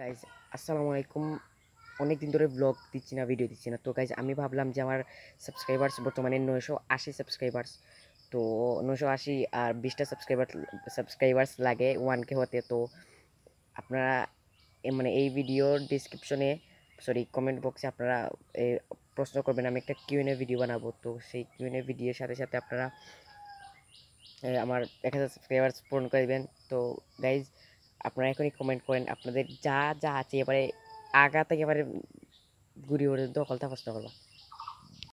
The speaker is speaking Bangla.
গাইজ আসসালামু আলাইকুম অনেক দিন ধরে ব্লগ দিচ্ছি না ভিডিও দিচ্ছি না তো গাইজ আমি ভাবলাম যে আমার সাবস্ক্রাইবার্স বর্তমানে নয়শো আশি সাবস্ক্রাইবার্স তো নয়শো আশি আর বিশটা সাবস্ক্রাইবার সাবস্ক্রাইবার্স লাগে ওয়ান কে হতে তো আপনারা মানে এই ভিডিওর ডিসক্রিপশনে সরি কমেন্ট বক্সে আপনারা প্রশ্ন করবেন আমি একটা কিউএনএ ভিডিও বানাবো তো সেই কিউএনএ ভিডিওর সাথে সাথে আপনারা আমার এক হাজার সাবস্ক্রাইবার্স পূরণ করে দেবেন তো গাইজ আপনারা এখনই কমেন্ট করেন আপনাদের যা যা আছে এবারে আগা থেকে এবারে ঘুরি পর্যন্ত দখলতা প্রশ্ন করবা